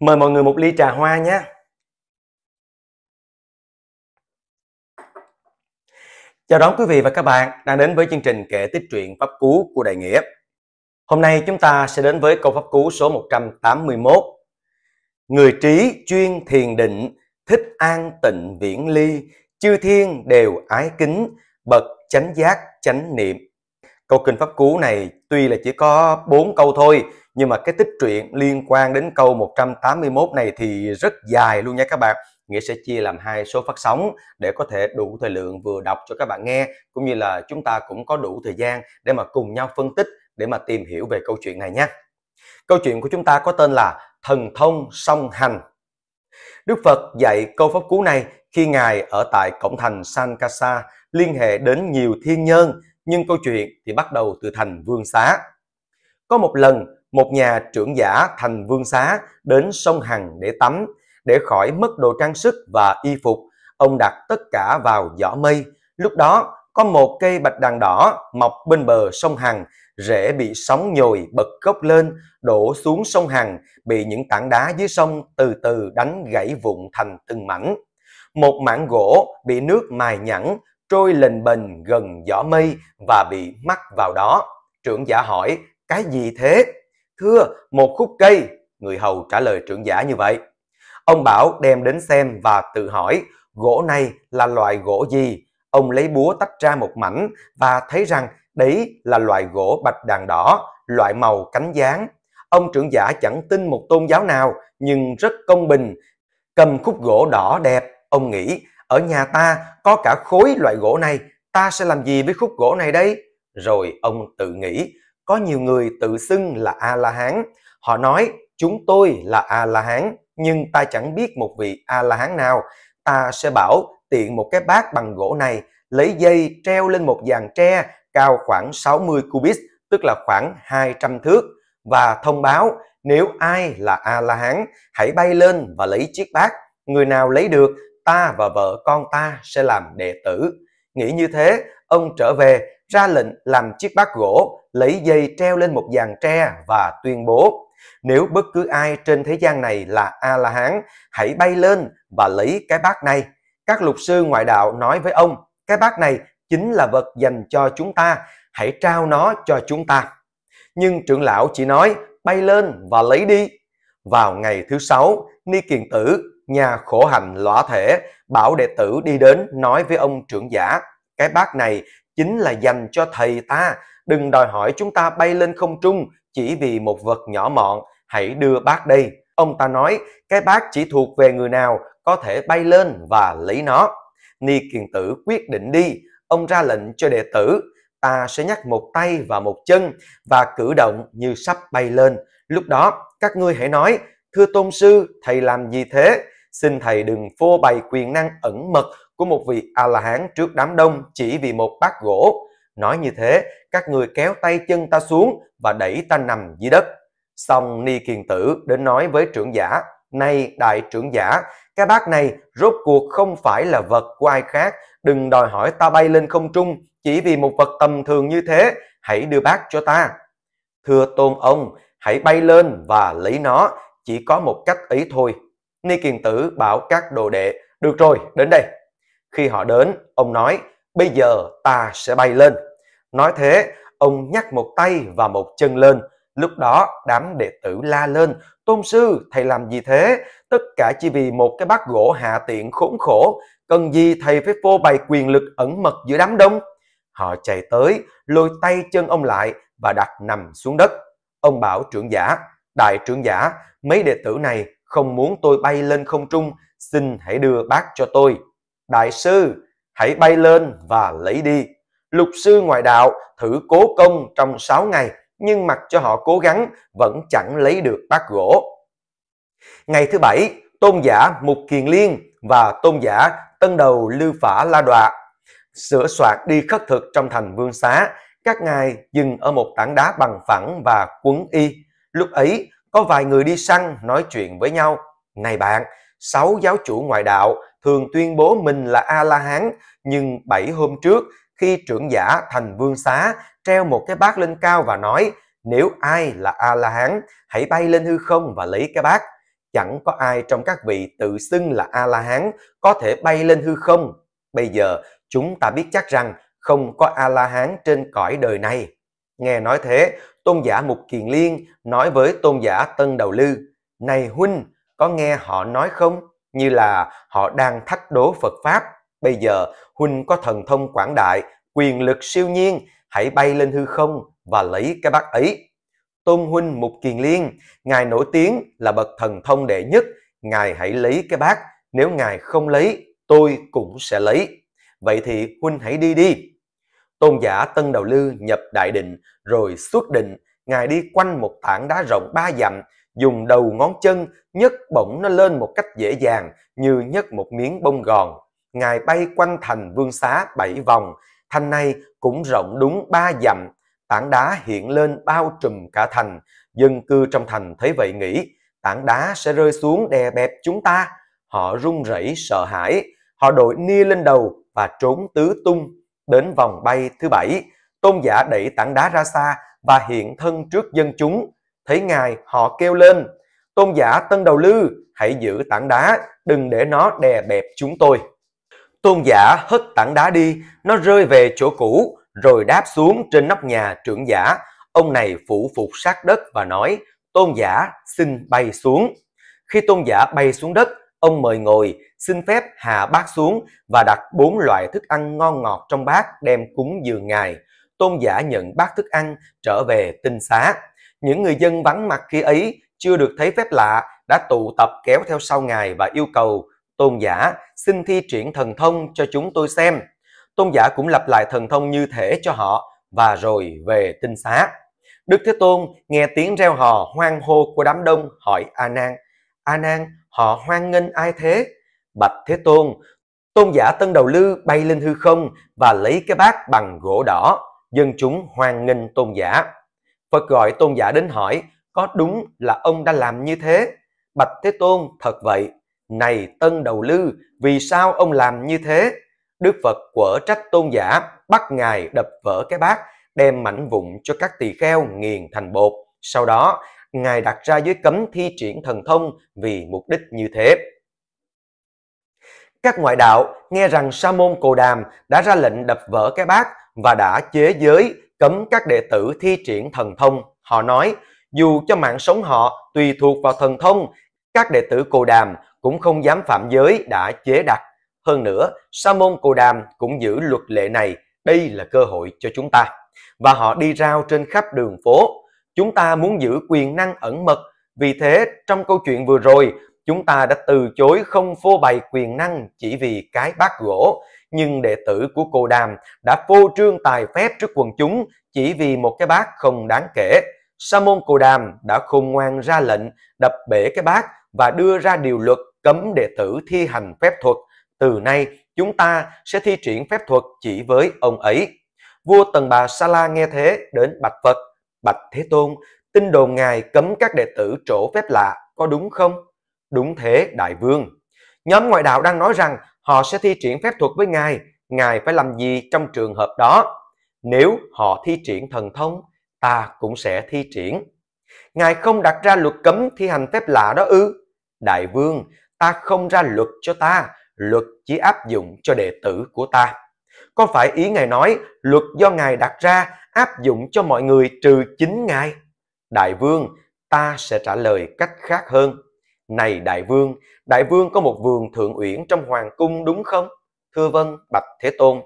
Mời mọi người một ly trà hoa nhé. Chào đón quý vị và các bạn đang đến với chương trình kể tích truyện Pháp Cú của Đại Nghĩa. Hôm nay chúng ta sẽ đến với câu Pháp Cú số 181. Người trí chuyên thiền định, thích an tịnh viễn ly, chư thiên đều ái kính, bậc chánh giác chánh niệm Câu kinh pháp cú này tuy là chỉ có 4 câu thôi nhưng mà cái tích truyện liên quan đến câu 181 này thì rất dài luôn nha các bạn. Nghĩa sẽ chia làm hai số phát sóng để có thể đủ thời lượng vừa đọc cho các bạn nghe cũng như là chúng ta cũng có đủ thời gian để mà cùng nhau phân tích để mà tìm hiểu về câu chuyện này nhé. Câu chuyện của chúng ta có tên là Thần thông song hành. Đức Phật dạy câu pháp cú này khi Ngài ở tại cổng thành Sankasa liên hệ đến nhiều thiên nhân nhưng câu chuyện thì bắt đầu từ thành Vương Xá. Có một lần, một nhà trưởng giả thành Vương Xá đến sông Hằng để tắm, để khỏi mất đồ trang sức và y phục, ông đặt tất cả vào giỏ mây. Lúc đó, có một cây bạch đàn đỏ mọc bên bờ sông Hằng, rễ bị sóng nhồi bật gốc lên, đổ xuống sông Hằng, bị những tảng đá dưới sông từ từ đánh gãy vụn thành từng mảnh. Một mảng gỗ bị nước mài nhẵn, trôi lình bình gần giỏ mây và bị mắc vào đó. Trưởng giả hỏi, cái gì thế? Thưa, một khúc cây. Người hầu trả lời trưởng giả như vậy. Ông bảo đem đến xem và tự hỏi, gỗ này là loại gỗ gì? Ông lấy búa tách ra một mảnh và thấy rằng đấy là loại gỗ bạch đàn đỏ, loại màu cánh gián. Ông trưởng giả chẳng tin một tôn giáo nào, nhưng rất công bình. Cầm khúc gỗ đỏ đẹp, ông nghĩ ở nhà ta có cả khối loại gỗ này, ta sẽ làm gì với khúc gỗ này đây? Rồi ông tự nghĩ, có nhiều người tự xưng là A-la-hán. Họ nói, chúng tôi là A-la-hán, nhưng ta chẳng biết một vị A-la-hán nào. Ta sẽ bảo tiện một cái bát bằng gỗ này, lấy dây treo lên một dàn tre cao khoảng 60 cubit, tức là khoảng 200 thước, và thông báo nếu ai là A-la-hán, hãy bay lên và lấy chiếc bát. Người nào lấy được ta và vợ con ta sẽ làm đệ tử. Nghĩ như thế, ông trở về, ra lệnh làm chiếc bát gỗ, lấy dây treo lên một dàn tre và tuyên bố, nếu bất cứ ai trên thế gian này là A-la-hán, hãy bay lên và lấy cái bát này. Các luật sư ngoại đạo nói với ông, cái bát này chính là vật dành cho chúng ta, hãy trao nó cho chúng ta. Nhưng trưởng lão chỉ nói, bay lên và lấy đi. Vào ngày thứ sáu, Ni Kiền Tử nhà khổ hành lõa thể, bảo đệ tử đi đến nói với ông trưởng giả, cái bát này chính là dành cho thầy ta, đừng đòi hỏi chúng ta bay lên không trung chỉ vì một vật nhỏ mọn, hãy đưa bát đây. Ông ta nói, cái bát chỉ thuộc về người nào có thể bay lên và lấy nó. Ni Kiền Tử quyết định đi, ông ra lệnh cho đệ tử, ta sẽ nhắc một tay và một chân và cử động như sắp bay lên. Lúc đó, các ngươi hãy nói, thưa tôn sư, thầy làm gì thế? xin thầy đừng phô bày quyền năng ẩn mật của một vị A-la-hán trước đám đông chỉ vì một bát gỗ. Nói như thế, các người kéo tay chân ta xuống và đẩy ta nằm dưới đất. Xong Ni Kiền Tử đến nói với trưởng giả, nay đại trưởng giả, cái bát này rốt cuộc không phải là vật của ai khác, đừng đòi hỏi ta bay lên không trung chỉ vì một vật tầm thường như thế, hãy đưa bát cho ta. Thưa tôn ông, hãy bay lên và lấy nó, chỉ có một cách ấy thôi. Ni Kiền Tử bảo các đồ đệ, được rồi, đến đây. Khi họ đến, ông nói, bây giờ ta sẽ bay lên. Nói thế, ông nhắc một tay và một chân lên. Lúc đó, đám đệ tử la lên, tôn sư, thầy làm gì thế? Tất cả chỉ vì một cái bát gỗ hạ tiện khốn khổ, cần gì thầy phải phô bày quyền lực ẩn mật giữa đám đông? Họ chạy tới, lôi tay chân ông lại và đặt nằm xuống đất. Ông bảo trưởng giả, đại trưởng giả, mấy đệ tử này không muốn tôi bay lên không trung, xin hãy đưa bác cho tôi. Đại sư, hãy bay lên và lấy đi. Lục sư ngoại đạo thử cố công trong 6 ngày, nhưng mặc cho họ cố gắng vẫn chẳng lấy được bát gỗ. Ngày thứ bảy, tôn giả Mục Kiền Liên và tôn giả Tân Đầu lưu Phả La Đọa sửa soạn đi khất thực trong thành vương xá. Các ngài dừng ở một tảng đá bằng phẳng và quấn y. Lúc ấy, có vài người đi săn nói chuyện với nhau. Này bạn, sáu giáo chủ ngoại đạo thường tuyên bố mình là A-la-hán, nhưng bảy hôm trước khi trưởng giả thành vương xá treo một cái bát lên cao và nói nếu ai là A-la-hán hãy bay lên hư không và lấy cái bát. Chẳng có ai trong các vị tự xưng là A-la-hán có thể bay lên hư không. Bây giờ chúng ta biết chắc rằng không có A-la-hán trên cõi đời này. Nghe nói thế, tôn giả Mục Kiền Liên nói với tôn giả Tân Đầu Lư, Này huynh, có nghe họ nói không? Như là họ đang thách đố Phật Pháp. Bây giờ huynh có thần thông quảng đại, quyền lực siêu nhiên, hãy bay lên hư không và lấy cái bát ấy. Tôn huynh Mục Kiền Liên, ngài nổi tiếng là bậc thần thông đệ nhất, ngài hãy lấy cái bát, nếu ngài không lấy, tôi cũng sẽ lấy. Vậy thì huynh hãy đi đi. Tôn giả Tân Đầu Lư nhập đại định rồi xuất định, ngài đi quanh một tảng đá rộng ba dặm, dùng đầu ngón chân nhấc bổng nó lên một cách dễ dàng như nhấc một miếng bông gòn. Ngài bay quanh thành vương xá bảy vòng, thành này cũng rộng đúng ba dặm, tảng đá hiện lên bao trùm cả thành, dân cư trong thành thấy vậy nghĩ, tảng đá sẽ rơi xuống đè bẹp chúng ta. Họ run rẩy sợ hãi, họ đội nia lên đầu và trốn tứ tung Đến vòng bay thứ bảy, tôn giả đẩy tảng đá ra xa và hiện thân trước dân chúng. Thấy ngài họ kêu lên, tôn giả tân đầu lư, hãy giữ tảng đá, đừng để nó đè bẹp chúng tôi. Tôn giả hất tảng đá đi, nó rơi về chỗ cũ, rồi đáp xuống trên nóc nhà trưởng giả. Ông này phủ phục sát đất và nói, tôn giả xin bay xuống. Khi tôn giả bay xuống đất, ông mời ngồi, xin phép hạ bát xuống và đặt bốn loại thức ăn ngon ngọt trong bát đem cúng dường ngài. Tôn giả nhận bát thức ăn trở về tinh xá. Những người dân vắng mặt khi ấy chưa được thấy phép lạ đã tụ tập kéo theo sau ngài và yêu cầu tôn giả xin thi triển thần thông cho chúng tôi xem. Tôn giả cũng lặp lại thần thông như thể cho họ và rồi về tinh xá. Đức Thế Tôn nghe tiếng reo hò hoang hô của đám đông hỏi A Nan: "A Nan, họ hoan nghênh ai thế?" Bạch Thế Tôn, tôn giả Tân Đầu Lư bay lên hư không và lấy cái bát bằng gỗ đỏ, dân chúng hoan nghênh tôn giả. Phật gọi tôn giả đến hỏi, có đúng là ông đã làm như thế? Bạch Thế Tôn, thật vậy, này Tân Đầu Lư, vì sao ông làm như thế? Đức Phật quở trách tôn giả, bắt ngài đập vỡ cái bát, đem mảnh vụn cho các tỳ kheo nghiền thành bột. Sau đó, ngài đặt ra giới cấm thi triển thần thông vì mục đích như thế các ngoại đạo nghe rằng Sa môn Cồ Đàm đã ra lệnh đập vỡ cái bát và đã chế giới cấm các đệ tử thi triển thần thông. Họ nói, dù cho mạng sống họ tùy thuộc vào thần thông, các đệ tử Cồ Đàm cũng không dám phạm giới đã chế đặt. Hơn nữa, Sa môn Cồ Đàm cũng giữ luật lệ này, đây là cơ hội cho chúng ta. Và họ đi rao trên khắp đường phố. Chúng ta muốn giữ quyền năng ẩn mật, vì thế trong câu chuyện vừa rồi, Chúng ta đã từ chối không phô bày quyền năng chỉ vì cái bát gỗ, nhưng đệ tử của cô Đàm đã phô trương tài phép trước quần chúng chỉ vì một cái bát không đáng kể. Sa môn Cô Đàm đã khôn ngoan ra lệnh đập bể cái bát và đưa ra điều luật cấm đệ tử thi hành phép thuật. Từ nay, chúng ta sẽ thi triển phép thuật chỉ với ông ấy. Vua Tần Bà Sa La nghe thế đến Bạch Phật, Bạch Thế Tôn, tin đồn ngài cấm các đệ tử trổ phép lạ, có đúng không? Đúng thế, đại vương. Nhóm ngoại đạo đang nói rằng họ sẽ thi triển phép thuật với ngài, ngài phải làm gì trong trường hợp đó? Nếu họ thi triển thần thông, ta cũng sẽ thi triển. Ngài không đặt ra luật cấm thi hành phép lạ đó ư? Đại vương, ta không ra luật cho ta, luật chỉ áp dụng cho đệ tử của ta. Có phải ý ngài nói luật do ngài đặt ra áp dụng cho mọi người trừ chính ngài? Đại vương, ta sẽ trả lời cách khác hơn. Này đại vương, đại vương có một vườn thượng uyển trong hoàng cung đúng không? Thưa vân bạch Thế Tôn.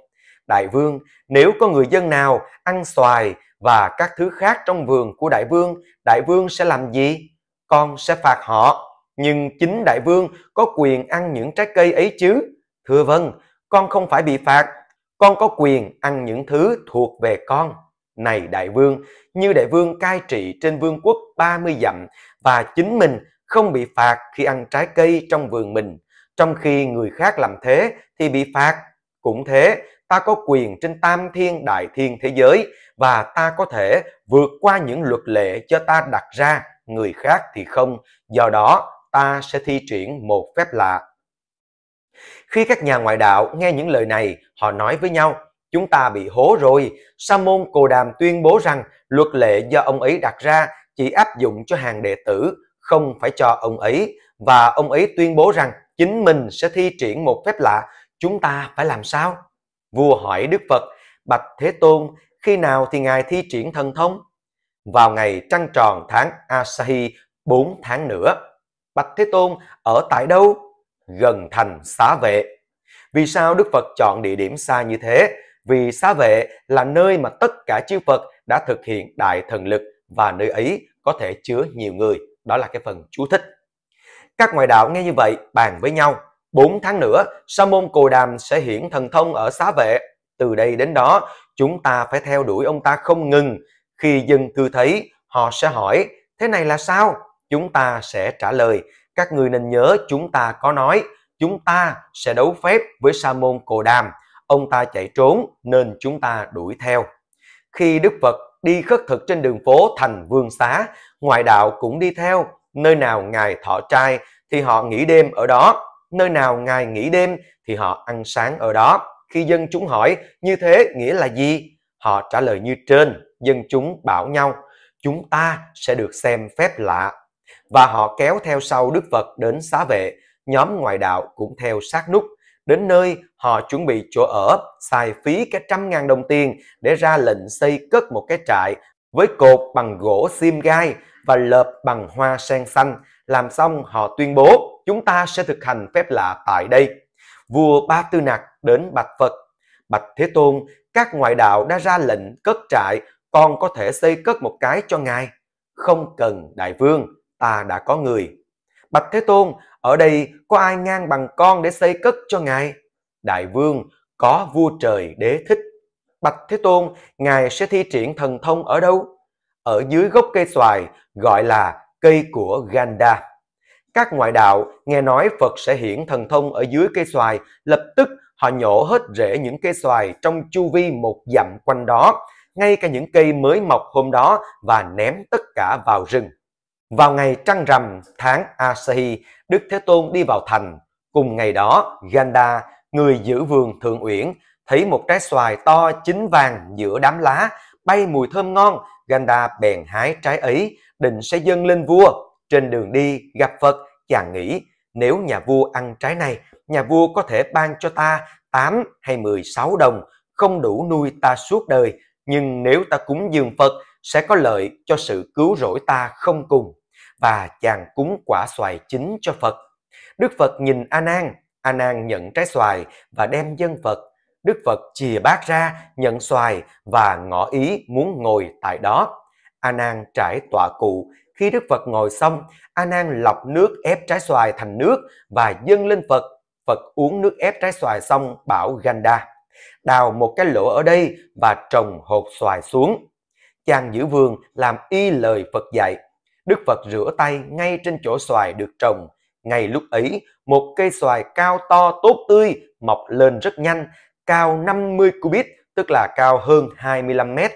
Đại vương, nếu có người dân nào ăn xoài và các thứ khác trong vườn của đại vương, đại vương sẽ làm gì? Con sẽ phạt họ. Nhưng chính đại vương có quyền ăn những trái cây ấy chứ? Thưa vân. con không phải bị phạt. Con có quyền ăn những thứ thuộc về con. Này đại vương, như đại vương cai trị trên vương quốc 30 dặm và chính mình không bị phạt khi ăn trái cây trong vườn mình, trong khi người khác làm thế thì bị phạt. Cũng thế, ta có quyền trên tam thiên đại thiên thế giới và ta có thể vượt qua những luật lệ cho ta đặt ra, người khác thì không, do đó ta sẽ thi triển một phép lạ. Khi các nhà ngoại đạo nghe những lời này, họ nói với nhau, chúng ta bị hố rồi, Sa môn Cồ Đàm tuyên bố rằng luật lệ do ông ấy đặt ra chỉ áp dụng cho hàng đệ tử không phải cho ông ấy và ông ấy tuyên bố rằng chính mình sẽ thi triển một phép lạ, chúng ta phải làm sao? Vua hỏi Đức Phật, Bạch Thế Tôn, khi nào thì Ngài thi triển thần thông? Vào ngày trăng tròn tháng Asahi bốn tháng nữa. Bạch Thế Tôn ở tại đâu? Gần thành xá vệ. Vì sao Đức Phật chọn địa điểm xa như thế? Vì xá vệ là nơi mà tất cả chư Phật đã thực hiện đại thần lực và nơi ấy có thể chứa nhiều người đó là cái phần chú thích. Các ngoại đạo nghe như vậy bàn với nhau, 4 tháng nữa sa môn Cồ Đàm sẽ hiển thần thông ở xá vệ, từ đây đến đó chúng ta phải theo đuổi ông ta không ngừng, khi dân cư thấy họ sẽ hỏi thế này là sao? Chúng ta sẽ trả lời, các người nên nhớ chúng ta có nói chúng ta sẽ đấu phép với sa môn Cồ Đàm, ông ta chạy trốn nên chúng ta đuổi theo. Khi Đức Phật đi khất thực trên đường phố thành vương xá, ngoại đạo cũng đi theo, nơi nào ngài thọ trai thì họ nghỉ đêm ở đó, nơi nào ngài nghỉ đêm thì họ ăn sáng ở đó. Khi dân chúng hỏi như thế nghĩa là gì? Họ trả lời như trên, dân chúng bảo nhau, chúng ta sẽ được xem phép lạ. Và họ kéo theo sau Đức Phật đến xá vệ, nhóm ngoại đạo cũng theo sát nút, đến nơi họ chuẩn bị chỗ ở, xài phí cả trăm ngàn đồng tiền để ra lệnh xây cất một cái trại với cột bằng gỗ xiêm gai và lợp bằng hoa sen xanh. Làm xong họ tuyên bố chúng ta sẽ thực hành phép lạ tại đây. Vua Ba Tư Nặc đến Bạch Phật. Bạch Thế Tôn, các ngoại đạo đã ra lệnh cất trại, con có thể xây cất một cái cho ngài. Không cần đại vương, ta đã có người. Bạch Thế Tôn, ở đây có ai ngang bằng con để xây cất cho ngài? Đại vương, có vua trời đế thích. Bạch Thế Tôn, ngài sẽ thi triển thần thông ở đâu? Ở dưới gốc cây xoài, gọi là cây của Ganda. Các ngoại đạo nghe nói Phật sẽ hiển thần thông ở dưới cây xoài, lập tức họ nhổ hết rễ những cây xoài trong chu vi một dặm quanh đó, ngay cả những cây mới mọc hôm đó và ném tất cả vào rừng. Vào ngày trăng rằm tháng Asahi, Đức Thế Tôn đi vào thành. Cùng ngày đó, Ganda, người giữ vườn Thượng Uyển, thấy một trái xoài to chín vàng giữa đám lá, bay mùi thơm ngon. Ganda bèn hái trái ấy, định sẽ dâng lên vua. Trên đường đi gặp Phật, chàng nghĩ, nếu nhà vua ăn trái này, nhà vua có thể ban cho ta 8 hay 16 đồng, không đủ nuôi ta suốt đời. Nhưng nếu ta cúng dường Phật, sẽ có lợi cho sự cứu rỗi ta không cùng và chàng cúng quả xoài chính cho Phật. Đức Phật nhìn A Nan, A Nan nhận trái xoài và đem dân Phật. Đức Phật chìa bát ra, nhận xoài và ngỏ ý muốn ngồi tại đó. A Nan trải tọa cụ, khi Đức Phật ngồi xong, A Nan lọc nước ép trái xoài thành nước và dâng lên Phật. Phật uống nước ép trái xoài xong bảo Ganda đào một cái lỗ ở đây và trồng hột xoài xuống. Chàng giữ vườn làm y lời Phật dạy. Đức Phật rửa tay ngay trên chỗ xoài được trồng. Ngay lúc ấy, một cây xoài cao to tốt tươi mọc lên rất nhanh, cao 50 cubit, tức là cao hơn 25 mét.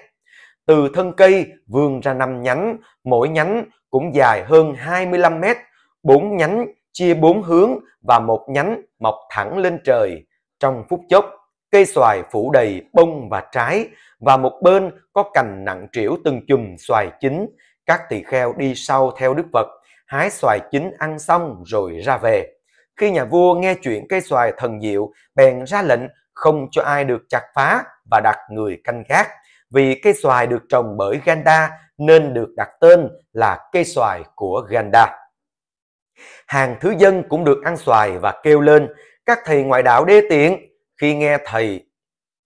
Từ thân cây vươn ra năm nhánh, mỗi nhánh cũng dài hơn 25 mét, bốn nhánh chia bốn hướng và một nhánh mọc thẳng lên trời. Trong phút chốc, cây xoài phủ đầy bông và trái và một bên có cành nặng trĩu từng chùm xoài chín các tỳ kheo đi sau theo Đức Phật, hái xoài chín ăn xong rồi ra về. Khi nhà vua nghe chuyện cây xoài thần diệu, bèn ra lệnh không cho ai được chặt phá và đặt người canh gác. Vì cây xoài được trồng bởi Ganda nên được đặt tên là cây xoài của Ganda. Hàng thứ dân cũng được ăn xoài và kêu lên, các thầy ngoại đạo đê tiện. Khi nghe thầy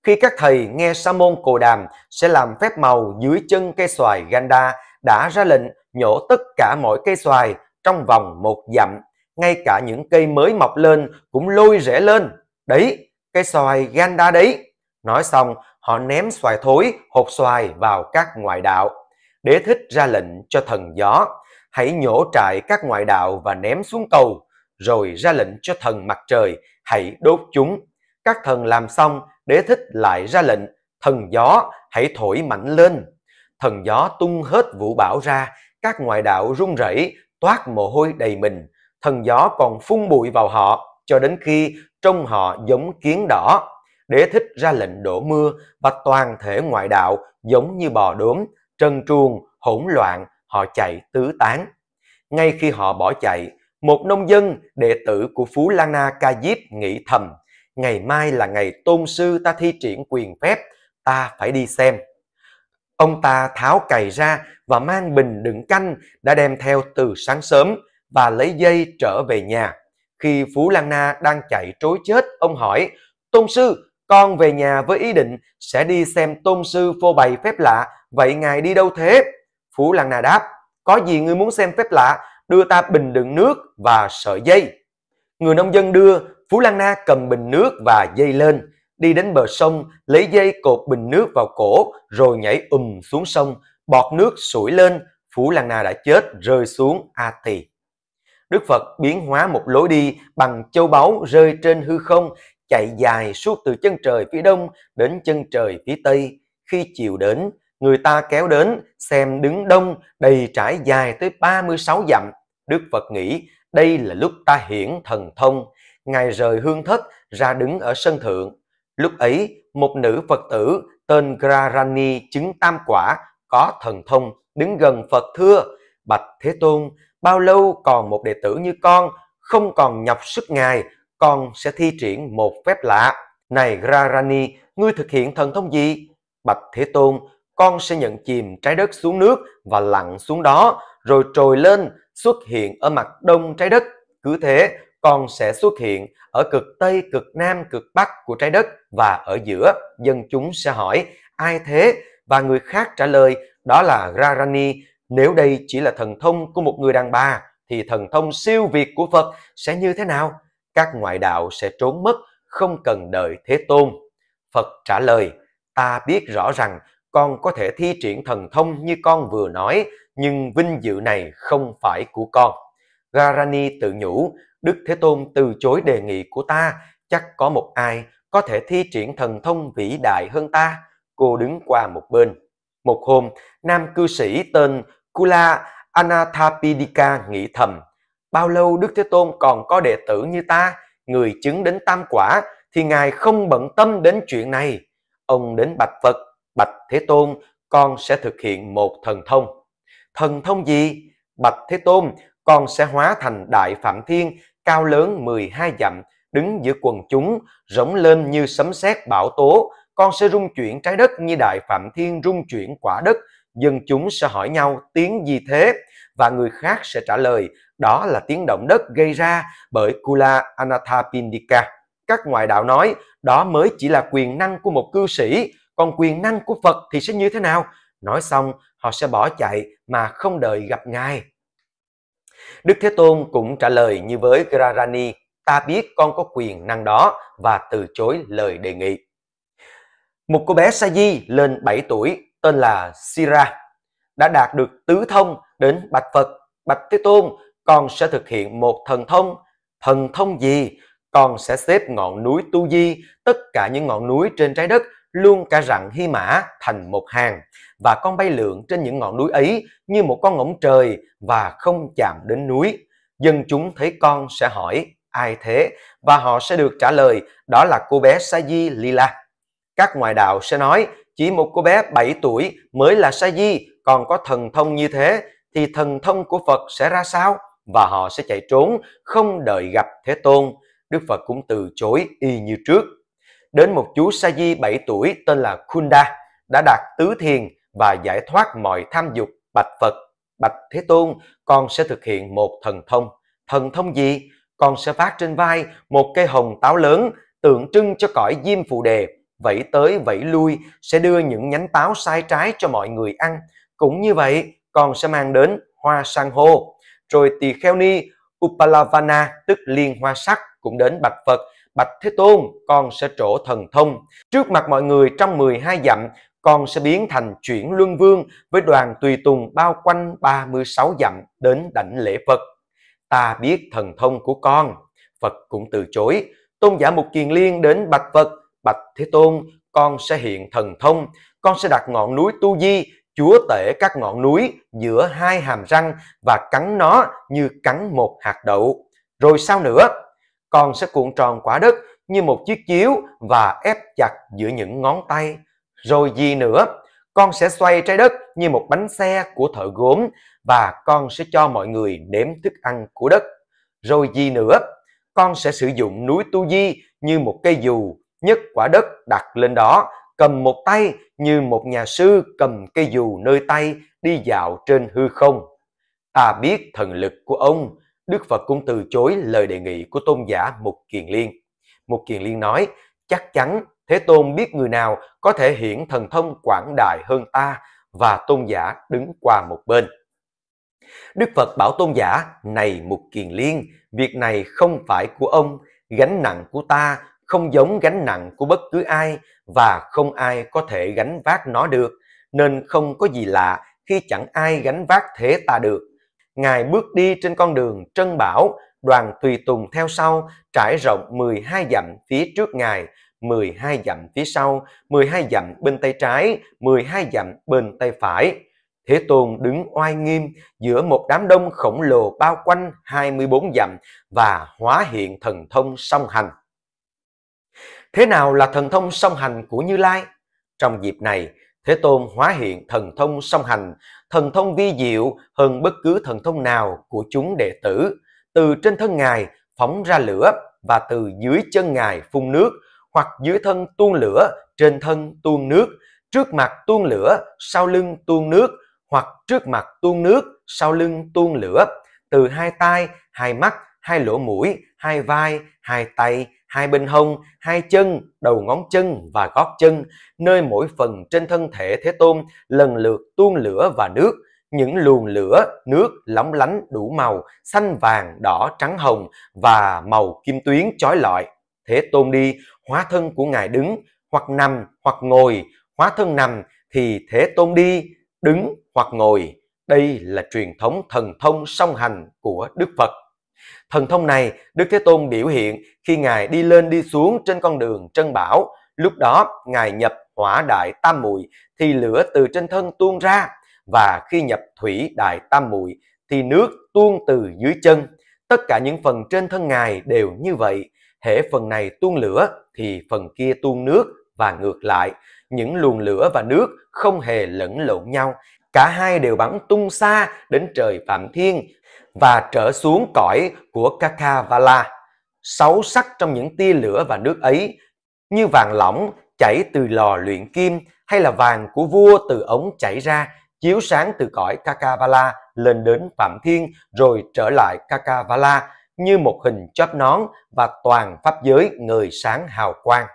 khi các thầy nghe sa môn cồ đàm sẽ làm phép màu dưới chân cây xoài Ganda đã ra lệnh nhổ tất cả mọi cây xoài trong vòng một dặm, ngay cả những cây mới mọc lên cũng lôi rễ lên. Đấy, cây xoài ganda đấy. Nói xong, họ ném xoài thối, hột xoài vào các ngoại đạo. Đế thích ra lệnh cho thần gió, hãy nhổ trại các ngoại đạo và ném xuống cầu, rồi ra lệnh cho thần mặt trời, hãy đốt chúng. Các thần làm xong, đế thích lại ra lệnh, thần gió hãy thổi mạnh lên, thần gió tung hết vũ bão ra, các ngoại đạo run rẩy, toát mồ hôi đầy mình. Thần gió còn phun bụi vào họ cho đến khi trông họ giống kiến đỏ. Đế thích ra lệnh đổ mưa và toàn thể ngoại đạo giống như bò đốm, trần truồng, hỗn loạn, họ chạy tứ tán. Ngay khi họ bỏ chạy, một nông dân, đệ tử của Phú Lan Na Ca Diếp nghĩ thầm, ngày mai là ngày tôn sư ta thi triển quyền phép, ta phải đi xem. Ông ta tháo cày ra và mang bình đựng canh đã đem theo từ sáng sớm và lấy dây trở về nhà. Khi Phú Lan Na đang chạy trối chết, ông hỏi, Tôn sư, con về nhà với ý định sẽ đi xem tôn sư phô bày phép lạ, vậy ngài đi đâu thế? Phú Lan Na đáp, có gì ngươi muốn xem phép lạ, đưa ta bình đựng nước và sợi dây. Người nông dân đưa, Phú Lan Na cầm bình nước và dây lên đi đến bờ sông, lấy dây cột bình nước vào cổ, rồi nhảy ùm xuống sông, bọt nước sủi lên, Phú Lan Na đã chết rơi xuống A Tỳ. Đức Phật biến hóa một lối đi bằng châu báu rơi trên hư không, chạy dài suốt từ chân trời phía đông đến chân trời phía tây. Khi chiều đến, người ta kéo đến, xem đứng đông, đầy trải dài tới 36 dặm. Đức Phật nghĩ, đây là lúc ta hiển thần thông. Ngài rời hương thất ra đứng ở sân thượng, Lúc ấy, một nữ Phật tử tên Grarani chứng tam quả, có thần thông, đứng gần Phật thưa, Bạch Thế Tôn, bao lâu còn một đệ tử như con, không còn nhập sức ngài, con sẽ thi triển một phép lạ. Này Grarani, ngươi thực hiện thần thông gì? Bạch Thế Tôn, con sẽ nhận chìm trái đất xuống nước và lặn xuống đó, rồi trồi lên, xuất hiện ở mặt đông trái đất. Cứ thế, con sẽ xuất hiện ở cực Tây, cực Nam, cực Bắc của trái đất và ở giữa. Dân chúng sẽ hỏi, ai thế? Và người khác trả lời, đó là Rarani. Nếu đây chỉ là thần thông của một người đàn bà, thì thần thông siêu việt của Phật sẽ như thế nào? Các ngoại đạo sẽ trốn mất, không cần đợi Thế Tôn. Phật trả lời, ta biết rõ rằng con có thể thi triển thần thông như con vừa nói, nhưng vinh dự này không phải của con. Garani tự nhủ, Đức Thế Tôn từ chối đề nghị của ta, chắc có một ai có thể thi triển thần thông vĩ đại hơn ta. Cô đứng qua một bên. Một hôm, nam cư sĩ tên Kula Anathapidika nghĩ thầm, bao lâu Đức Thế Tôn còn có đệ tử như ta, người chứng đến tam quả, thì Ngài không bận tâm đến chuyện này. Ông đến bạch Phật, bạch Thế Tôn, con sẽ thực hiện một thần thông. Thần thông gì? Bạch Thế Tôn, con sẽ hóa thành Đại Phạm Thiên cao lớn 12 dặm, đứng giữa quần chúng, rống lên như sấm sét bão tố, con sẽ rung chuyển trái đất như đại phạm thiên rung chuyển quả đất, dân chúng sẽ hỏi nhau tiếng gì thế và người khác sẽ trả lời đó là tiếng động đất gây ra bởi Kula Anathapindika. Các ngoại đạo nói đó mới chỉ là quyền năng của một cư sĩ, còn quyền năng của Phật thì sẽ như thế nào? Nói xong, họ sẽ bỏ chạy mà không đợi gặp Ngài. Đức Thế Tôn cũng trả lời như với Grarani, ta biết con có quyền năng đó và từ chối lời đề nghị. Một cô bé Sa Di lên 7 tuổi tên là Sira đã đạt được tứ thông đến Bạch Phật, Bạch Thế Tôn, con sẽ thực hiện một thần thông. Thần thông gì? Con sẽ xếp ngọn núi Tu Di, tất cả những ngọn núi trên trái đất luôn cả rặng Hy Mã thành một hàng và con bay lượn trên những ngọn núi ấy như một con ngỗng trời và không chạm đến núi. Dân chúng thấy con sẽ hỏi, ai thế? Và họ sẽ được trả lời, đó là cô bé Saji Lila. Các ngoại đạo sẽ nói, chỉ một cô bé 7 tuổi mới là Saji, còn có thần thông như thế, thì thần thông của Phật sẽ ra sao? Và họ sẽ chạy trốn, không đợi gặp Thế Tôn. Đức Phật cũng từ chối y như trước. Đến một chú Saji 7 tuổi tên là Kunda đã đạt tứ thiền và giải thoát mọi tham dục bạch Phật, bạch Thế Tôn, con sẽ thực hiện một thần thông. Thần thông gì? Con sẽ phát trên vai một cây hồng táo lớn tượng trưng cho cõi diêm phù đề, vẫy tới vẫy lui sẽ đưa những nhánh táo sai trái cho mọi người ăn. Cũng như vậy, con sẽ mang đến hoa san hô. Rồi tỳ kheo ni Upalavana tức liên hoa sắc cũng đến bạch Phật, bạch Thế Tôn, con sẽ trổ thần thông. Trước mặt mọi người trong 12 dặm, con sẽ biến thành chuyển luân vương với đoàn tùy tùng bao quanh 36 dặm đến đảnh lễ Phật. Ta biết thần thông của con. Phật cũng từ chối. Tôn giả Mục Kiền Liên đến bạch Phật, bạch Thế Tôn, con sẽ hiện thần thông, con sẽ đặt ngọn núi Tu Di, chúa tể các ngọn núi giữa hai hàm răng và cắn nó như cắn một hạt đậu. Rồi sao nữa? Con sẽ cuộn tròn quả đất như một chiếc chiếu và ép chặt giữa những ngón tay rồi gì nữa, con sẽ xoay trái đất như một bánh xe của thợ gốm và con sẽ cho mọi người nếm thức ăn của đất. Rồi gì nữa, con sẽ sử dụng núi Tu Di như một cây dù, nhất quả đất đặt lên đó, cầm một tay như một nhà sư cầm cây dù nơi tay đi dạo trên hư không. Ta biết thần lực của ông, Đức Phật cũng từ chối lời đề nghị của tôn giả Mục Kiền Liên. Mục Kiền Liên nói, chắc chắn Thế Tôn biết người nào có thể hiển thần thông quảng đại hơn ta và tôn giả đứng qua một bên. Đức Phật bảo tôn giả, này một Kiền Liên, việc này không phải của ông, gánh nặng của ta không giống gánh nặng của bất cứ ai và không ai có thể gánh vác nó được, nên không có gì lạ khi chẳng ai gánh vác thế ta được. Ngài bước đi trên con đường trân bảo, đoàn tùy tùng theo sau, trải rộng 12 dặm phía trước Ngài, 12 dặm phía sau, 12 dặm bên tay trái, 12 dặm bên tay phải. Thế Tôn đứng oai nghiêm giữa một đám đông khổng lồ bao quanh 24 dặm và hóa hiện thần thông song hành. Thế nào là thần thông song hành của Như Lai? Trong dịp này, Thế Tôn hóa hiện thần thông song hành, thần thông vi diệu hơn bất cứ thần thông nào của chúng đệ tử. Từ trên thân Ngài phóng ra lửa và từ dưới chân Ngài phun nước, hoặc dưới thân tuôn lửa, trên thân tuôn nước, trước mặt tuôn lửa, sau lưng tuôn nước, hoặc trước mặt tuôn nước, sau lưng tuôn lửa, từ hai tay hai mắt, hai lỗ mũi, hai vai, hai tay, hai bên hông, hai chân, đầu ngón chân và gót chân, nơi mỗi phần trên thân thể Thế Tôn lần lượt tuôn lửa và nước, những luồng lửa, nước lóng lánh đủ màu, xanh vàng, đỏ, trắng, hồng và màu kim tuyến chói lọi. Thế Tôn đi hóa thân của ngài đứng hoặc nằm hoặc ngồi hóa thân nằm thì thế tôn đi đứng hoặc ngồi đây là truyền thống thần thông song hành của đức phật thần thông này đức thế tôn biểu hiện khi ngài đi lên đi xuống trên con đường chân bảo lúc đó ngài nhập hỏa đại tam muội thì lửa từ trên thân tuôn ra và khi nhập thủy đại tam muội thì nước tuôn từ dưới chân tất cả những phần trên thân ngài đều như vậy hễ phần này tuôn lửa thì phần kia tuôn nước và ngược lại, những luồng lửa và nước không hề lẫn lộn nhau, cả hai đều bắn tung xa đến trời Phạm Thiên và trở xuống cõi của Kakavala. Sáu sắc trong những tia lửa và nước ấy, như vàng lỏng chảy từ lò luyện kim hay là vàng của vua từ ống chảy ra, chiếu sáng từ cõi Kakavala lên đến Phạm Thiên rồi trở lại Kakavala như một hình chóp nón và toàn pháp giới người sáng hào quang.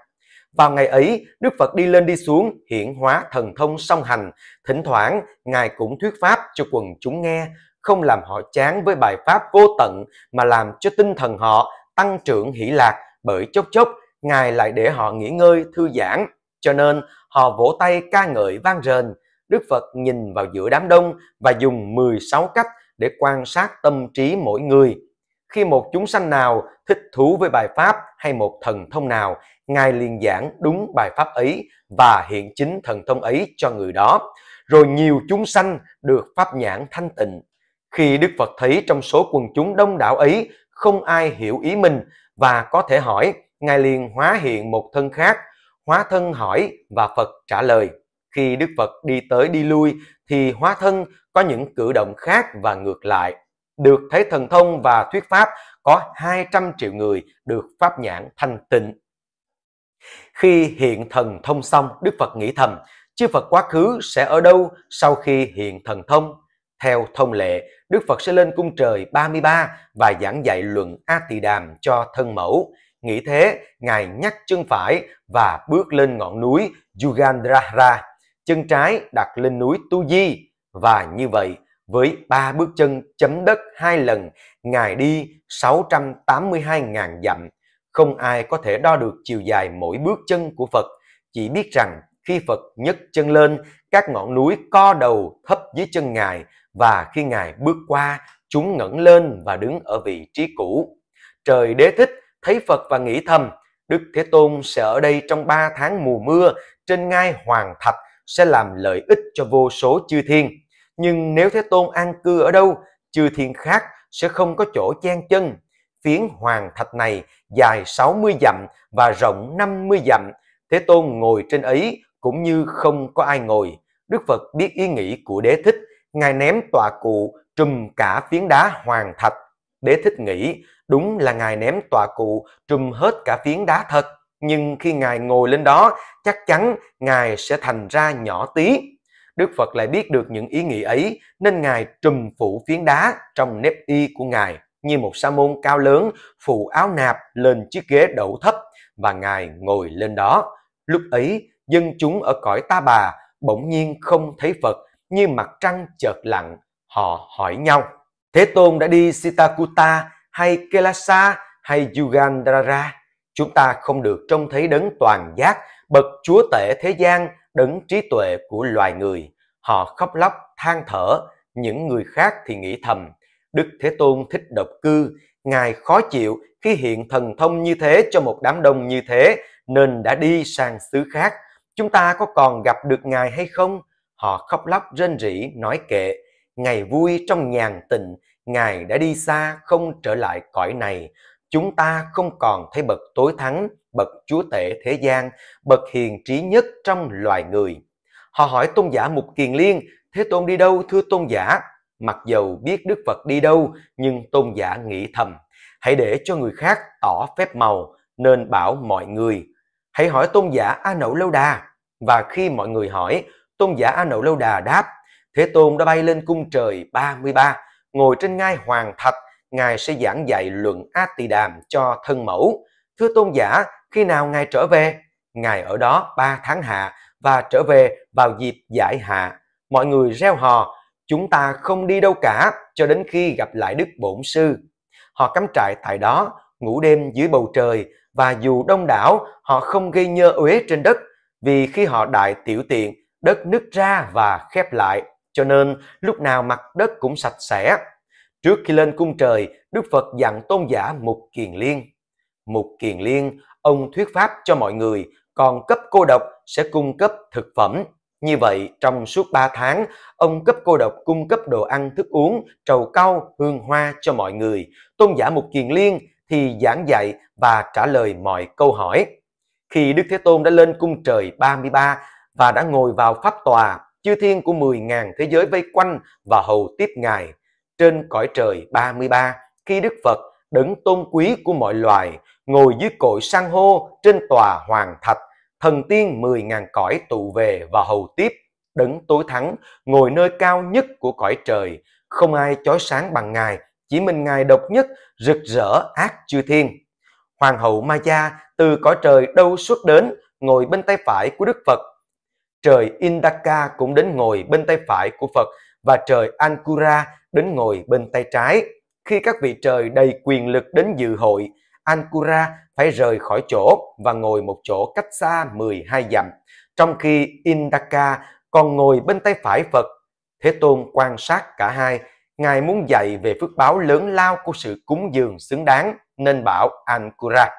Vào ngày ấy, Đức Phật đi lên đi xuống, hiển hóa thần thông song hành. Thỉnh thoảng, Ngài cũng thuyết pháp cho quần chúng nghe, không làm họ chán với bài pháp vô tận mà làm cho tinh thần họ tăng trưởng hỷ lạc bởi chốc chốc Ngài lại để họ nghỉ ngơi, thư giãn. Cho nên, họ vỗ tay ca ngợi vang rền. Đức Phật nhìn vào giữa đám đông và dùng 16 cách để quan sát tâm trí mỗi người khi một chúng sanh nào thích thú với bài pháp hay một thần thông nào, Ngài liền giảng đúng bài pháp ấy và hiện chính thần thông ấy cho người đó. Rồi nhiều chúng sanh được pháp nhãn thanh tịnh. Khi Đức Phật thấy trong số quần chúng đông đảo ấy không ai hiểu ý mình và có thể hỏi, Ngài liền hóa hiện một thân khác, hóa thân hỏi và Phật trả lời. Khi Đức Phật đi tới đi lui thì hóa thân có những cử động khác và ngược lại được thấy thần thông và thuyết pháp có 200 triệu người được pháp nhãn thanh tịnh. Khi hiện thần thông xong, Đức Phật nghĩ thầm, chư Phật quá khứ sẽ ở đâu sau khi hiện thần thông? Theo thông lệ, Đức Phật sẽ lên cung trời 33 và giảng dạy luận A Tỳ Đàm cho thân mẫu. Nghĩ thế, Ngài nhắc chân phải và bước lên ngọn núi Yugandrahara, chân trái đặt lên núi Tu Di. Và như vậy, với ba bước chân chấm đất hai lần, Ngài đi 682.000 dặm. Không ai có thể đo được chiều dài mỗi bước chân của Phật, chỉ biết rằng khi Phật nhấc chân lên, các ngọn núi co đầu thấp dưới chân Ngài và khi Ngài bước qua, chúng ngẩng lên và đứng ở vị trí cũ. Trời đế thích thấy Phật và nghĩ thầm, Đức Thế Tôn sẽ ở đây trong ba tháng mùa mưa, trên ngai hoàng thạch sẽ làm lợi ích cho vô số chư thiên nhưng nếu Thế Tôn an cư ở đâu, chư thiên khác sẽ không có chỗ chen chân. Phiến hoàng thạch này dài 60 dặm và rộng 50 dặm, Thế Tôn ngồi trên ấy cũng như không có ai ngồi. Đức Phật biết ý nghĩ của đế thích, Ngài ném tòa cụ trùm cả phiến đá hoàng thạch. Đế thích nghĩ, đúng là Ngài ném tòa cụ trùm hết cả phiến đá thật, nhưng khi Ngài ngồi lên đó, chắc chắn Ngài sẽ thành ra nhỏ tí Đức Phật lại biết được những ý nghĩ ấy nên Ngài trùm phủ phiến đá trong nếp y của Ngài như một sa môn cao lớn phủ áo nạp lên chiếc ghế đậu thấp và Ngài ngồi lên đó. Lúc ấy, dân chúng ở cõi ta bà bỗng nhiên không thấy Phật như mặt trăng chợt lặng, họ hỏi nhau. Thế Tôn đã đi Sitakuta hay Kelasa hay Yugandhara? Chúng ta không được trông thấy đấng toàn giác, bậc chúa tể thế gian đấng trí tuệ của loài người. Họ khóc lóc, than thở, những người khác thì nghĩ thầm. Đức Thế Tôn thích độc cư, Ngài khó chịu khi hiện thần thông như thế cho một đám đông như thế, nên đã đi sang xứ khác. Chúng ta có còn gặp được Ngài hay không? Họ khóc lóc rên rỉ, nói kệ. Ngày vui trong nhàn tịnh, Ngài đã đi xa không trở lại cõi này. Chúng ta không còn thấy bậc tối thắng bậc chúa tể thế gian, bậc hiền trí nhất trong loài người. Họ hỏi tôn giả Mục Kiền Liên, Thế Tôn đi đâu thưa tôn giả? Mặc dầu biết Đức Phật đi đâu, nhưng tôn giả nghĩ thầm, hãy để cho người khác tỏ phép màu, nên bảo mọi người, hãy hỏi tôn giả A Nậu Lâu Đà. Và khi mọi người hỏi, tôn giả A Nậu Lâu Đà đáp, Thế Tôn đã bay lên cung trời 33, ngồi trên ngai hoàng thạch, Ngài sẽ giảng dạy luận A Tỳ Đàm cho thân mẫu. Thưa tôn giả, khi nào Ngài trở về? Ngài ở đó ba tháng hạ và trở về vào dịp giải hạ. Mọi người reo hò, chúng ta không đi đâu cả cho đến khi gặp lại Đức Bổn Sư. Họ cắm trại tại đó, ngủ đêm dưới bầu trời và dù đông đảo họ không gây nhơ uế trên đất vì khi họ đại tiểu tiện đất nứt ra và khép lại cho nên lúc nào mặt đất cũng sạch sẽ. Trước khi lên cung trời, Đức Phật dặn tôn giả Mục Kiền Liên. Mục Kiền Liên, ông thuyết pháp cho mọi người, còn cấp cô độc sẽ cung cấp thực phẩm. Như vậy, trong suốt 3 tháng, ông cấp cô độc cung cấp đồ ăn, thức uống, trầu cau, hương hoa cho mọi người. Tôn giả Mục Kiền Liên thì giảng dạy và trả lời mọi câu hỏi. Khi Đức Thế Tôn đã lên cung trời 33 và đã ngồi vào pháp tòa, chư thiên của 10.000 thế giới vây quanh và hầu tiếp Ngài. Trên cõi trời 33, khi Đức Phật, đấng tôn quý của mọi loài, ngồi dưới cội san hô trên tòa hoàng thạch, thần tiên 10.000 cõi tụ về và hầu tiếp, đấng tối thắng, ngồi nơi cao nhất của cõi trời, không ai chói sáng bằng ngài, chỉ mình ngài độc nhất, rực rỡ ác chư thiên. Hoàng hậu Maya từ cõi trời đâu xuất đến, ngồi bên tay phải của Đức Phật. Trời Indaka cũng đến ngồi bên tay phải của Phật và trời Ankura đến ngồi bên tay trái. Khi các vị trời đầy quyền lực đến dự hội, Ankara phải rời khỏi chỗ và ngồi một chỗ cách xa 12 dặm, trong khi Indaka còn ngồi bên tay phải Phật. Thế Tôn quan sát cả hai, Ngài muốn dạy về phước báo lớn lao của sự cúng dường xứng đáng nên bảo Ankura.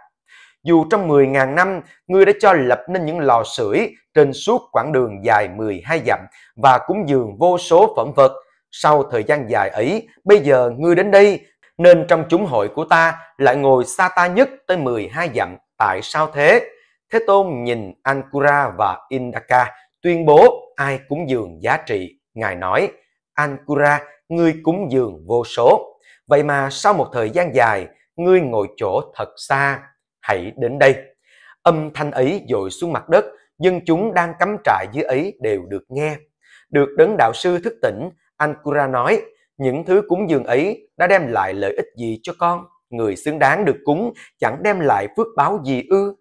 Dù trong 10.000 năm, ngươi đã cho lập nên những lò sưởi trên suốt quãng đường dài 12 dặm và cúng dường vô số phẩm vật. Sau thời gian dài ấy, bây giờ ngươi đến đây nên trong chúng hội của ta lại ngồi xa ta nhất tới 12 dặm. Tại sao thế? Thế Tôn nhìn Ankura và Indaka tuyên bố ai cúng dường giá trị. Ngài nói, Ankura, ngươi cúng dường vô số. Vậy mà sau một thời gian dài, ngươi ngồi chỗ thật xa. Hãy đến đây. Âm thanh ấy dội xuống mặt đất, dân chúng đang cắm trại dưới ấy đều được nghe. Được đấng đạo sư thức tỉnh, Ankura nói, những thứ cúng dường ấy đã đem lại lợi ích gì cho con? Người xứng đáng được cúng chẳng đem lại phước báo gì ư?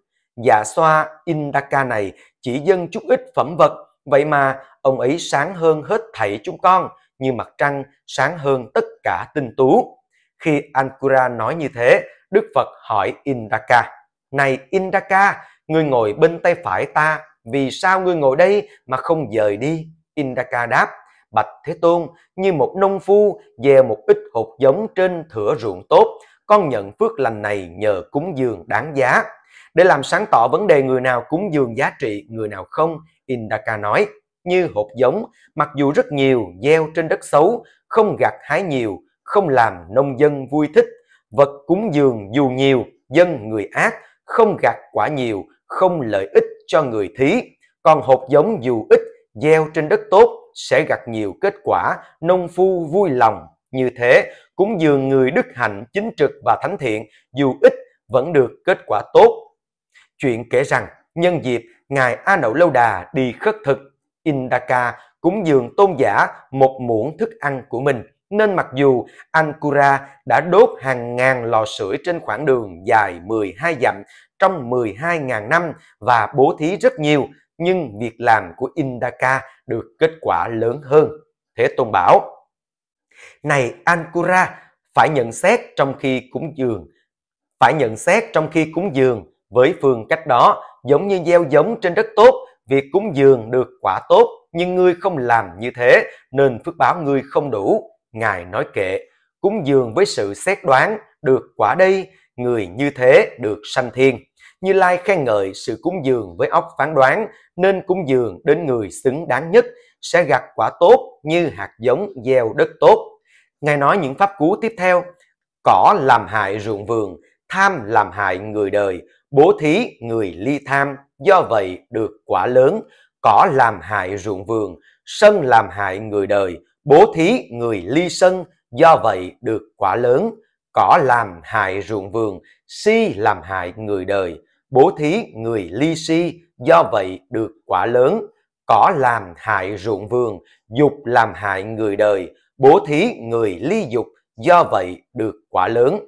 Dạ xoa Indaka này chỉ dâng chút ít phẩm vật, vậy mà ông ấy sáng hơn hết thảy chúng con, như mặt trăng sáng hơn tất cả tinh tú. Khi Ankura nói như thế, Đức Phật hỏi Indaka, Này Indaka, ngươi ngồi bên tay phải ta, vì sao ngươi ngồi đây mà không dời đi? Indaka đáp, Bạch Thế Tôn như một nông phu gieo một ít hột giống trên thửa ruộng tốt, con nhận phước lành này nhờ cúng dường đáng giá. Để làm sáng tỏ vấn đề người nào cúng dường giá trị, người nào không, Indaka nói, như hột giống, mặc dù rất nhiều, gieo trên đất xấu, không gặt hái nhiều, không làm nông dân vui thích, vật cúng dường dù nhiều, dân người ác, không gặt quả nhiều, không lợi ích cho người thí, còn hột giống dù ít, gieo trên đất tốt, sẽ gặt nhiều kết quả, nông phu vui lòng. Như thế, cũng dường người đức hạnh, chính trực và thánh thiện, dù ít vẫn được kết quả tốt. Chuyện kể rằng, nhân dịp Ngài A Nậu Lâu Đà đi khất thực, Indaka cũng dường tôn giả một muỗng thức ăn của mình. Nên mặc dù Ankura đã đốt hàng ngàn lò sưởi trên khoảng đường dài 12 dặm trong 12.000 năm và bố thí rất nhiều, nhưng việc làm của Indaka được kết quả lớn hơn. Thế Tôn bảo, Này Ankura, phải nhận xét trong khi cúng dường, phải nhận xét trong khi cúng dường với phương cách đó giống như gieo giống trên đất tốt, việc cúng dường được quả tốt nhưng ngươi không làm như thế nên phước báo ngươi không đủ. Ngài nói kệ, cúng dường với sự xét đoán được quả đây, người như thế được sanh thiên. Như Lai khen ngợi sự cúng dường với óc phán đoán, nên cúng dường đến người xứng đáng nhất, sẽ gặt quả tốt như hạt giống gieo đất tốt. Ngài nói những pháp cú tiếp theo, cỏ làm hại ruộng vườn, tham làm hại người đời, bố thí người ly tham, do vậy được quả lớn, cỏ làm hại ruộng vườn, sân làm hại người đời, bố thí người ly sân, do vậy được quả lớn, cỏ làm hại ruộng vườn, si làm hại người đời, bố thí người ly si do vậy được quả lớn cỏ làm hại ruộng vườn dục làm hại người đời bố thí người ly dục do vậy được quả lớn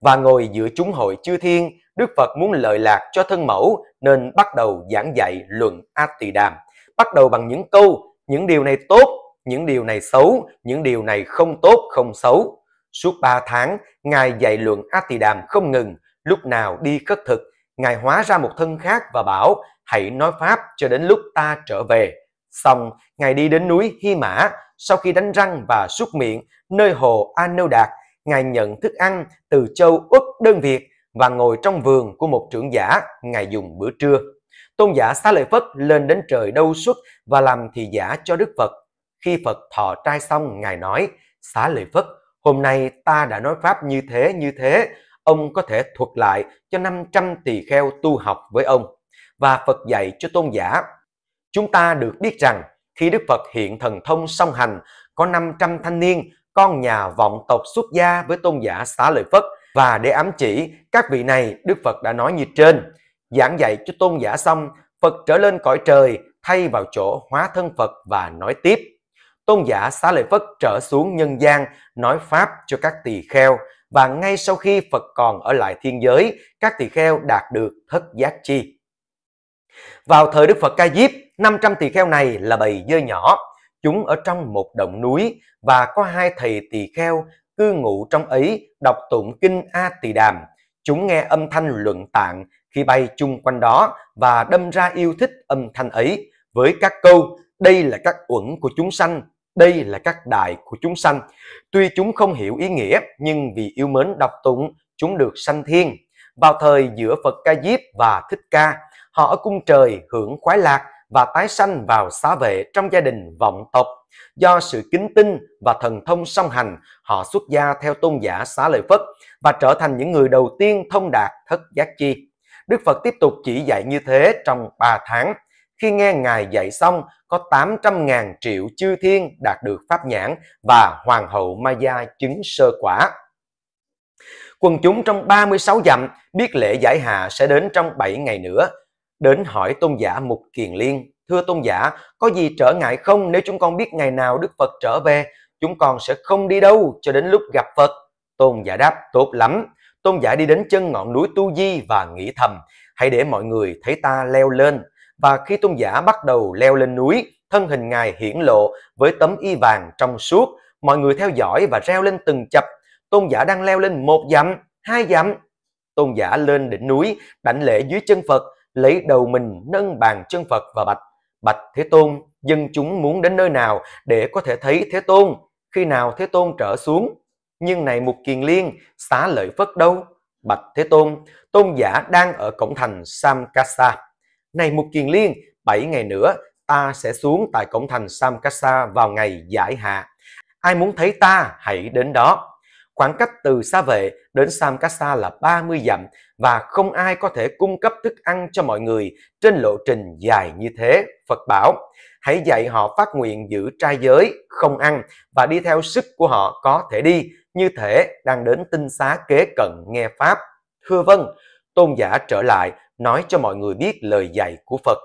và ngồi giữa chúng hội chư thiên đức phật muốn lợi lạc cho thân mẫu nên bắt đầu giảng dạy luận a tỳ đàm bắt đầu bằng những câu những điều này tốt những điều này xấu những điều này không tốt không xấu suốt ba tháng ngài dạy luận a tỳ đàm không ngừng lúc nào đi khất thực Ngài hóa ra một thân khác và bảo, hãy nói Pháp cho đến lúc ta trở về. Xong, Ngài đi đến núi Hy Mã, sau khi đánh răng và súc miệng, nơi hồ An Anâu Đạt, Ngài nhận thức ăn từ châu Úc đơn Việt và ngồi trong vườn của một trưởng giả, Ngài dùng bữa trưa. Tôn giả Xá Lợi Phất lên đến trời đâu xuất và làm thị giả cho Đức Phật. Khi Phật thọ trai xong, Ngài nói, Xá Lợi Phất, hôm nay ta đã nói Pháp như thế như thế, ông có thể thuật lại cho 500 tỳ kheo tu học với ông. Và Phật dạy cho tôn giả, chúng ta được biết rằng khi Đức Phật hiện thần thông song hành, có 500 thanh niên, con nhà vọng tộc xuất gia với tôn giả xá lợi Phất. Và để ám chỉ các vị này, Đức Phật đã nói như trên. Giảng dạy cho tôn giả xong, Phật trở lên cõi trời, thay vào chỗ hóa thân Phật và nói tiếp. Tôn giả xá lợi Phất trở xuống nhân gian, nói Pháp cho các tỳ kheo, và ngay sau khi Phật còn ở lại thiên giới, các tỳ kheo đạt được thất giác chi. Vào thời Đức Phật Ca Diếp, 500 tỳ kheo này là bầy dơi nhỏ. Chúng ở trong một động núi và có hai thầy tỳ kheo cư ngụ trong ấy đọc tụng kinh A Tỳ Đàm. Chúng nghe âm thanh luận tạng khi bay chung quanh đó và đâm ra yêu thích âm thanh ấy với các câu đây là các uẩn của chúng sanh đây là các đài của chúng sanh. Tuy chúng không hiểu ý nghĩa, nhưng vì yêu mến đọc tụng, chúng được sanh thiên. Vào thời giữa Phật Ca Diếp và Thích Ca, họ ở cung trời hưởng khoái lạc và tái sanh vào xá vệ trong gia đình vọng tộc. Do sự kính tinh và thần thông song hành, họ xuất gia theo tôn giả xá lợi Phất và trở thành những người đầu tiên thông đạt thất giác chi. Đức Phật tiếp tục chỉ dạy như thế trong 3 tháng khi nghe Ngài dạy xong, có 800.000 triệu chư thiên đạt được pháp nhãn và Hoàng hậu Maya chứng sơ quả. Quần chúng trong 36 dặm biết lễ giải hạ sẽ đến trong 7 ngày nữa, đến hỏi tôn giả Mục Kiền Liên. Thưa tôn giả, có gì trở ngại không nếu chúng con biết ngày nào Đức Phật trở về, chúng con sẽ không đi đâu cho đến lúc gặp Phật. Tôn giả đáp, tốt lắm. Tôn giả đi đến chân ngọn núi Tu Di và nghĩ thầm, hãy để mọi người thấy ta leo lên và khi tôn giả bắt đầu leo lên núi, thân hình ngài hiển lộ với tấm y vàng trong suốt, mọi người theo dõi và reo lên từng chập. Tôn giả đang leo lên một dặm, hai dặm. Tôn giả lên đỉnh núi, đảnh lễ dưới chân Phật, lấy đầu mình nâng bàn chân Phật và bạch. Bạch Thế Tôn, dân chúng muốn đến nơi nào để có thể thấy Thế Tôn, khi nào Thế Tôn trở xuống. Nhưng này một kiền liên, xá lợi phất đâu? Bạch Thế Tôn, tôn giả đang ở cổng thành Samkasa. Này một kiền liên, 7 ngày nữa ta sẽ xuống tại cổng thành Samkasa vào ngày giải hạ. Ai muốn thấy ta hãy đến đó. Khoảng cách từ xa Vệ đến Samkasa là 30 dặm và không ai có thể cung cấp thức ăn cho mọi người trên lộ trình dài như thế. Phật bảo, hãy dạy họ phát nguyện giữ trai giới, không ăn và đi theo sức của họ có thể đi, như thể đang đến tinh xá kế cận nghe Pháp. Thưa vâng, tôn giả trở lại nói cho mọi người biết lời dạy của Phật.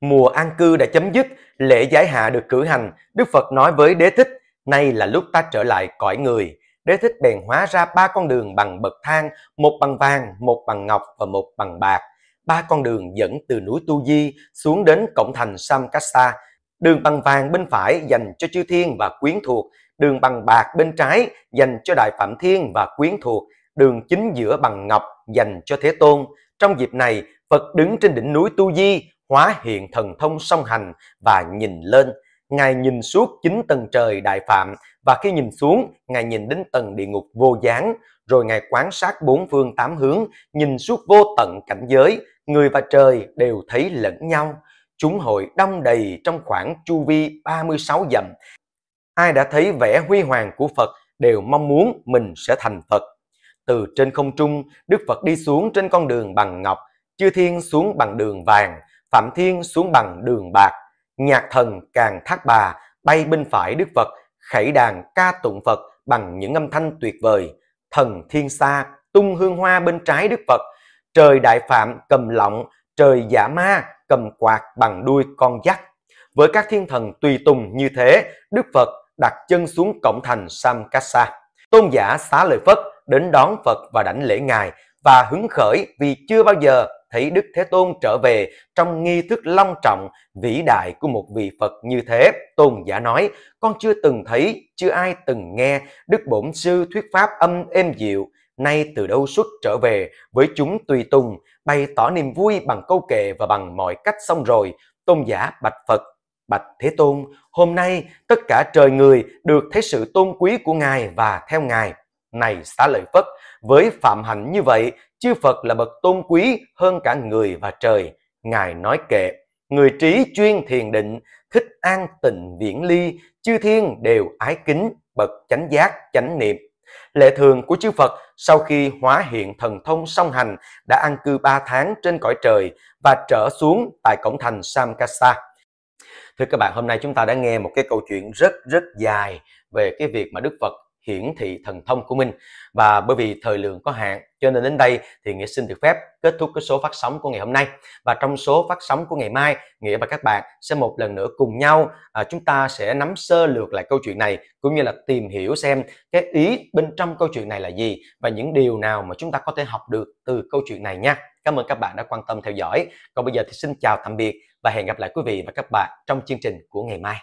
Mùa an cư đã chấm dứt, lễ giải hạ được cử hành, Đức Phật nói với đế thích, nay là lúc ta trở lại cõi người. Đế thích bèn hóa ra ba con đường bằng bậc thang, một bằng vàng, một bằng ngọc và một bằng bạc. Ba con đường dẫn từ núi Tu Di xuống đến cổng thành Samkasa. Đường bằng vàng bên phải dành cho chư thiên và quyến thuộc, đường bằng bạc bên trái dành cho đại phạm thiên và quyến thuộc, đường chính giữa bằng ngọc dành cho thế tôn, trong dịp này, Phật đứng trên đỉnh núi Tu Di, hóa hiện thần thông song hành và nhìn lên. Ngài nhìn suốt chín tầng trời đại phạm và khi nhìn xuống, Ngài nhìn đến tầng địa ngục vô gián, rồi Ngài quan sát bốn phương tám hướng, nhìn suốt vô tận cảnh giới, người và trời đều thấy lẫn nhau. Chúng hội đông đầy trong khoảng chu vi 36 dặm. Ai đã thấy vẻ huy hoàng của Phật đều mong muốn mình sẽ thành Phật. Từ trên không trung, Đức Phật đi xuống trên con đường bằng ngọc, Chư Thiên xuống bằng đường vàng, Phạm Thiên xuống bằng đường bạc. Nhạc thần càng thác bà, bay bên phải Đức Phật, khẩy đàn ca tụng Phật bằng những âm thanh tuyệt vời. Thần thiên xa tung hương hoa bên trái Đức Phật, trời đại phạm cầm lọng, trời giả ma cầm quạt bằng đuôi con dắt. Với các thiên thần tùy tùng như thế, Đức Phật đặt chân xuống cổng thành Samkasa. Tôn giả xá lợi Phất đến đón Phật và đảnh lễ Ngài và hứng khởi vì chưa bao giờ thấy Đức Thế Tôn trở về trong nghi thức long trọng, vĩ đại của một vị Phật như thế. Tôn giả nói, con chưa từng thấy, chưa ai từng nghe Đức Bổn Sư thuyết pháp âm êm dịu, nay từ đâu xuất trở về với chúng tùy tùng, bày tỏ niềm vui bằng câu kệ và bằng mọi cách xong rồi. Tôn giả bạch Phật, bạch Thế Tôn, hôm nay tất cả trời người được thấy sự tôn quý của Ngài và theo Ngài. Này xá lợi Phất, với phạm hạnh như vậy, chư Phật là bậc tôn quý hơn cả người và trời. Ngài nói kệ, người trí chuyên thiền định, thích an tịnh viễn ly, chư thiên đều ái kính, bậc chánh giác, chánh niệm. Lệ thường của chư Phật sau khi hóa hiện thần thông song hành đã an cư 3 tháng trên cõi trời và trở xuống tại cổng thành Samkasa. Thưa các bạn, hôm nay chúng ta đã nghe một cái câu chuyện rất rất dài về cái việc mà Đức Phật hiển thị thần thông của mình. Và bởi vì thời lượng có hạn cho nên đến đây thì Nghĩa xin được phép kết thúc cái số phát sóng của ngày hôm nay. Và trong số phát sóng của ngày mai, Nghĩa và các bạn sẽ một lần nữa cùng nhau à, chúng ta sẽ nắm sơ lược lại câu chuyện này cũng như là tìm hiểu xem cái ý bên trong câu chuyện này là gì và những điều nào mà chúng ta có thể học được từ câu chuyện này nha. Cảm ơn các bạn đã quan tâm theo dõi. Còn bây giờ thì xin chào tạm biệt và hẹn gặp lại quý vị và các bạn trong chương trình của ngày mai.